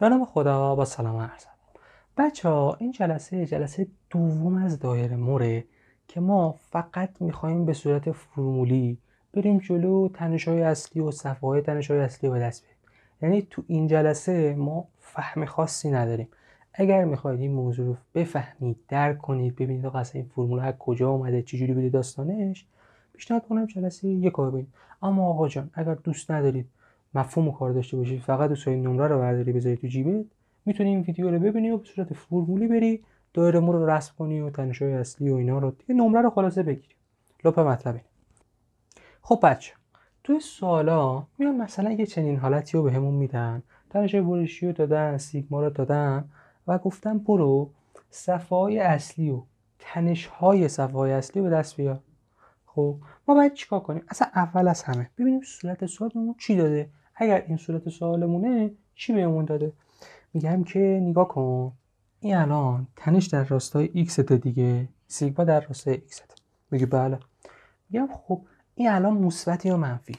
به خدا با سلام عرض بچه ها این جلسه جلسه دوم از دایر موره که ما فقط میخوایم به صورت فرمولی بریم جلو تنش های اصلی و صفحه های های اصلی رو دست یعنی تو این جلسه ما فهم خاصی نداریم اگر میخواید این موضوع رو بفهمید درک کنید ببینید آقا اصلا این فرمول از کجا اومده چجوری بوده داستانش بیشتر کنم جلسه یک کار اما آقا جان اگر دوست ندارید مفهوم و کار داشته باشی فقط دوستای نمره رو برداری بذاری تو جیبت میتونی این ویدیو رو ببینی و به صورت فرمولی بری دایره مو رو رسم کنی و تنشای اصلی و اینا رو دیگه نمره رو خلاصه بگیری لپ مطلب خب بچه توی سوالا میان مثلا یه چنین حالتی رو بهمون به میدن تنشای برشی رو دادن سیگما رو دادن و گفتن برو صفحه اصلی و تنش های اصلی رو دست بیار خب ما باید چیکار کنیم اصلا اول از همه ببینیم صورت سوالمون چی داده اگر این صورت سوالمونه چی بهمون داده میگم که نگاه کن این الان تنش در راستای x دیگه سیگما در راستای x میگه بله میگم خب این الان مثبت یا منفی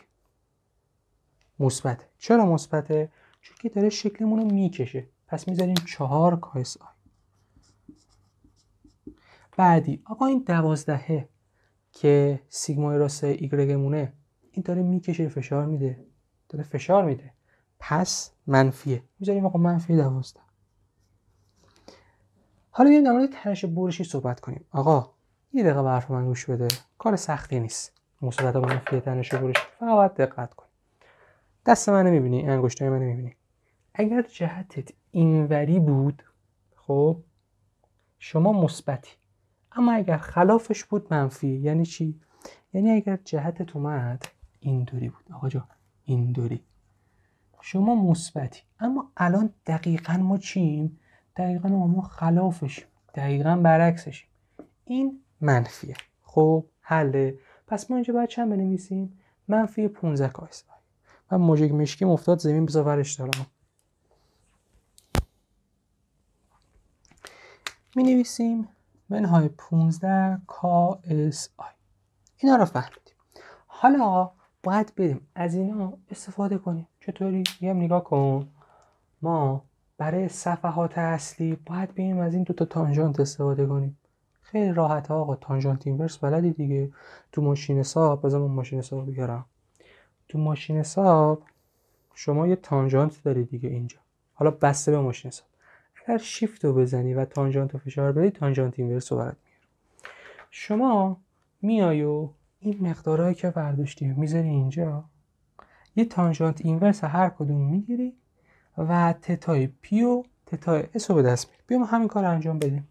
مثبت چرا مثبته چون که داره شکلمون رو میکشه پس میذاریم چهار کاس آی بعدی آقا این دوازدهه که سیگمای راست مونه این داره میکشه فشار میده داره فشار میده پس منفیه میذاریم آقا منفی دوازده حالا یه در مورد تنش برشی صحبت کنیم آقا یه دقیقه به من گوش بده کار سختی نیست مصبت و منفی تنش برش فقط دقت کن دست من میبینی انگشتای من میبینی اگر جهتت اینوری بود خب شما مثبتی اما اگر خلافش بود منفی یعنی چی یعنی اگر جهتت اومد دوری بود آقا این دوری. شما مثبتی اما الان دقیقا ما چیم دقیقا ما خلافشیم دقیقا برعکسشیم این منفیه خب حله پس ما اینجا باید چند بنویسیم منفی 15 کایس من موجک مشکی افتاد زمین بزا ورش دارم می نویسیم منهای 15 KSI اینا رو فهمیدیم حالا باید بریم از اینا استفاده کنیم چطوری؟ یه هم نگاه کن ما برای صفحات اصلی باید بریم از این دوتا تانجانت استفاده کنیم خیلی راحت ها آقا تانجانت اینورس بلدی دیگه تو ماشین حساب بذار ماشین حساب بگیرم تو ماشین حساب شما یه تانجانت داری دیگه اینجا حالا بسته به ماشین حساب هر شیفت رو بزنی و تانجانت رو فشار بدی تانجانت اینورس رو برات میاره شما میایو این مقدارهایی که برداشتی میذاری اینجا یه تانجانت اینورس هر کدوم میگیری و تتای پی و تتای اس رو به دست ما همین کار انجام بدیم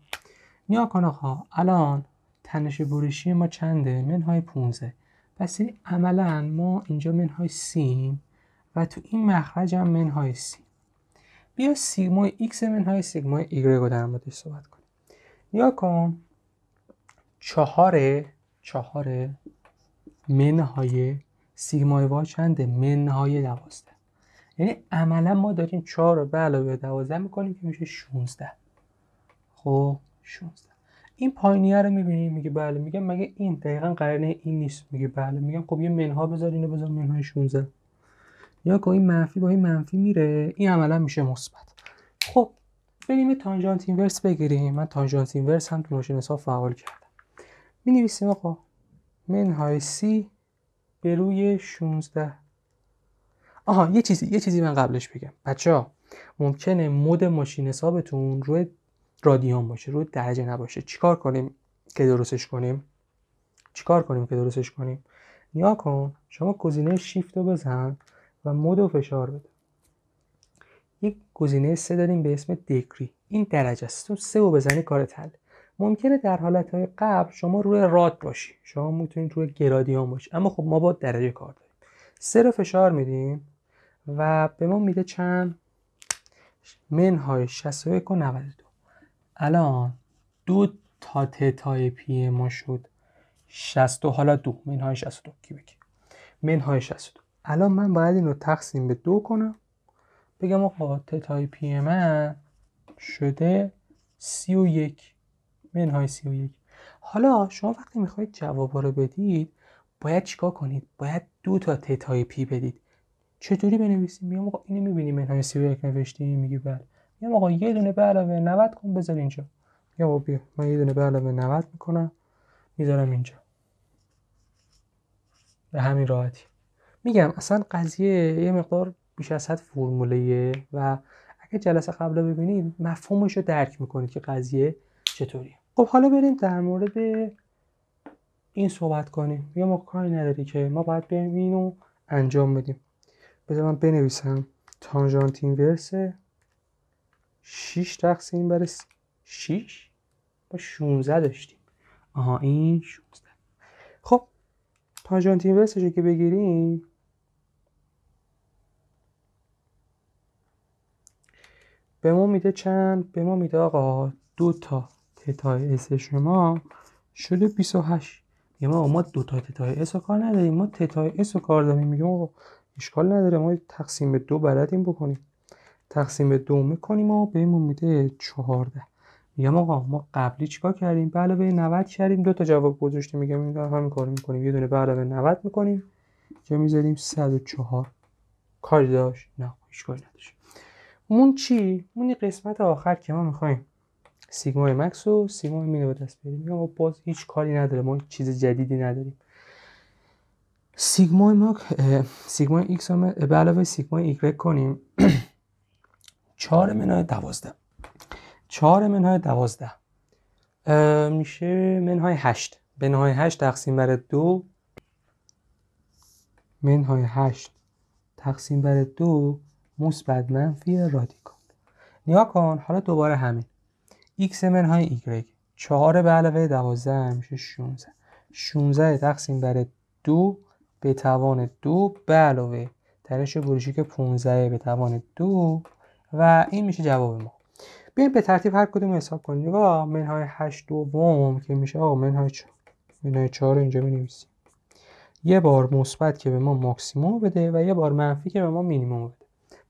نیا کن آقا الان تنش برشی ما چنده منهای 15 پس عملا ما اینجا منهای سیم و تو این مخرج هم منهای سیم بیا سیگما ایکس منهای سیگما y رو در موردش صحبت کنیم یا کن چهار چهار منهای سیگما وا چنده منهای دوازده یعنی عملا ما داریم چهار رو به علاوه دوازده میکنیم که میشه 16 خب 16 این پایینی رو میبینیم میگه بله میگم مگه این دقیقا قرنه این نیست میگه بله میگم خب یه منها بذار اینو بذار منهای 16 یا که این منفی با این منفی میره این عملا میشه مثبت خب بریم یه تانجانت اینورس بگیریم من تانجانت اینورس هم تو حساب فعال کردم می نویسیم آقا منهای سی به روی 16 آها یه چیزی یه چیزی من قبلش بگم بچه ها ممکنه مود ماشین حسابتون روی رادیان باشه روی درجه نباشه چیکار کنیم که درستش کنیم چیکار کنیم که درستش کنیم نیا کن شما گزینه شیفت رو بزن و مد و فشار بده یک گزینه سه داریم به اسم دگری این درجه است تو سه رو بزنی کار تل ممکنه در حالت های قبل شما روی راد باشی شما میتونید روی گرادیان باشی اما خب ما با درجه کار داریم سه رو فشار میدیم و به ما میده چند منهای 61 و 92 الان دو تا تتای پی ما شد 60 حالا دو منهای 62 کی بگی منهای 62 الان من باید این رو تقسیم به دو کنم بگم آقا تتای پی من شده سی و یک منهای سی و یک حالا شما وقتی میخواید جوابا رو بدید باید چیکار کنید باید دو تا تتای پی بدید چطوری بنویسیم میگم آقا اینو من منهای سی و یک نوشتیم میگی بله میگم آقا یه دونه به علاوه 90 کن بذار اینجا میگم آقا من یه دونه به علاوه 90 میکنم میذارم اینجا به همین راحتی میگم اصلا قضیه یه مقدار بیش از حد فرموله و اگه جلسه قبل ببینید مفهومش رو درک میکنید که قضیه چطوریه خب حالا بریم در مورد این صحبت کنیم یا ما کاری نداری که ما باید بریم اینو انجام بدیم بذار من بنویسم تانژانت اینورس 6 تقسیم بر 6 با 16 داشتیم آها این 16 پاژان تیم که بگیریم به ما میده چند به ما میده آقا دو تا تتای اس شما شده 28 میگم ما ما دو تا تتای اس رو کار نداریم ما تتای اس رو کار داریم میگه آقا اشکال نداره ما تقسیم به دو بلدیم بکنیم تقسیم به دو میکنیم و بهمون میده 14 میگم آقا ما قبلی چیکار کردیم به علاوه 90 کردیم دو تا جواب گذاشتیم میگم این همین کارو میکنیم یه دونه به علاوه 90 میکنیم چه میذاریم 104 کاری داشت نه هیچ کاری نداشت مون چی مون قسمت آخر که ما میخوایم سیگما مکس و سیگما مینو به دست بیاریم میگم باز هیچ کاری نداره ما چیز جدیدی نداریم سیگما ما سیگما ایکس هم به علاوه سیگما ایگرگ کنیم 4 منهای 12 4 منهای 12 میشه منهای 8 منهای 8 تقسیم بر 2 منهای 8 تقسیم بر دو مثبت منفی رادیکال نگاه کن حالا دوباره همین x منهای y 4 به علاوه 12 میشه 16 16 تقسیم بر 2 به توان دو به علاوه ترش بروشی که 15 به توان دو و این میشه جواب ما ببین به ترتیب هر کدوم حساب کنیم نگاه منهای 8 دوم که میشه آقا منهای 4 منهای 4 رو اینجا می‌نویسیم یه بار مثبت که به ما ماکسیموم بده و یه بار منفی که به ما مینیمم بده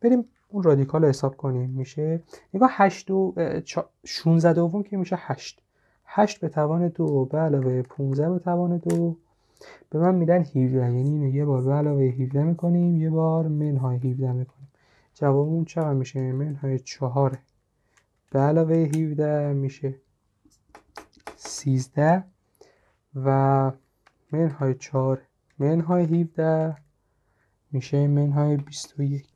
بریم اون رادیکال رو حساب کنیم میشه نگاه 8 و 16 دوم که میشه 8 8 به توان 2 به علاوه 15 به توان 2 به من میدن 17 یعنی اینو یه بار به علاوه 17 میکنیم یه بار منهای 17 میکنیم جوابمون چقدر میشه منهای 4 به علاوه 17 میشه 13 و منهای 4 منهای 17 میشه منهای 21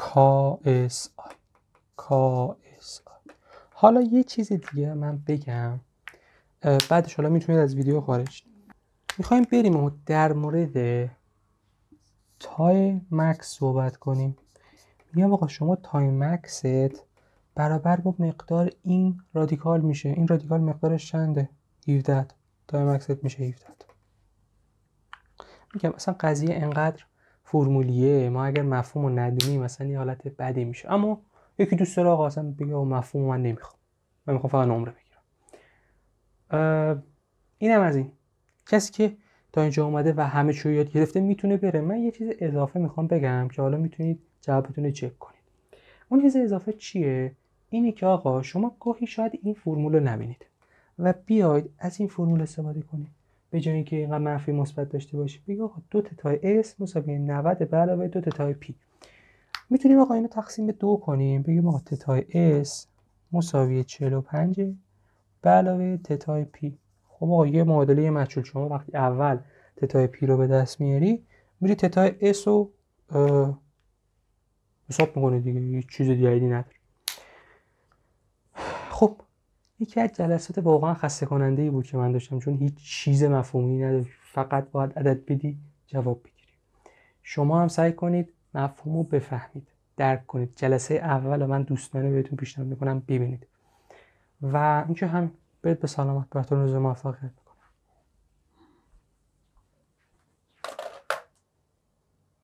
KSI KSI حالا یه چیز دیگه من بگم بعدش حالا میتونید از ویدیو خارج میخوایم بریم و در مورد تای مکس صحبت کنیم میگم آقا شما تای مکست برابر با مقدار این رادیکال میشه این رادیکال مقدارش چنده 17 تا اکسد میشه 17 میگم اصلا قضیه انقدر فرمولیه ما اگر مفهوم رو ندونیم مثلا این حالت بدی میشه اما یکی دوست داره آقا اصلا بگه او مفهوم من نمیخوام من میخوام فقط نمره بگیرم اینم از این کسی که تا اینجا اومده و همه چی یاد گرفته میتونه بره من یه چیز اضافه میخوام بگم که حالا میتونید جوابتون رو چک کنید اون چیز اضافه چیه اینه که آقا شما گاهی شاید این فرمول رو نبینید و بیاید از این فرمول استفاده کنید به جای اینکه اینقدر منفی مثبت داشته باشید بگیم آقا دو تای اس مساوی 90 به علاوه دو تای p میتونیم آقا اینو تقسیم به دو کنیم بگیم آقا تتا اس مساوی 45 به علاوه تتای پی خب آقا یه معادله مجهول شما وقتی اول تتا پی رو به دست میاری میری تتا اس رو حساب میکنه دیگه چیز دیگری نداره یکی از جلسات واقعا خسته کننده ای بود که من داشتم چون هیچ چیز مفهومی نداشت فقط باید عدد بدی جواب بگیری شما هم سعی کنید مفهوم رو بفهمید درک کنید جلسه اول و من دوستانه بهتون پیشنهاد میکنم ببینید و اینکه هم برید به سلامت براتون روز موفقیت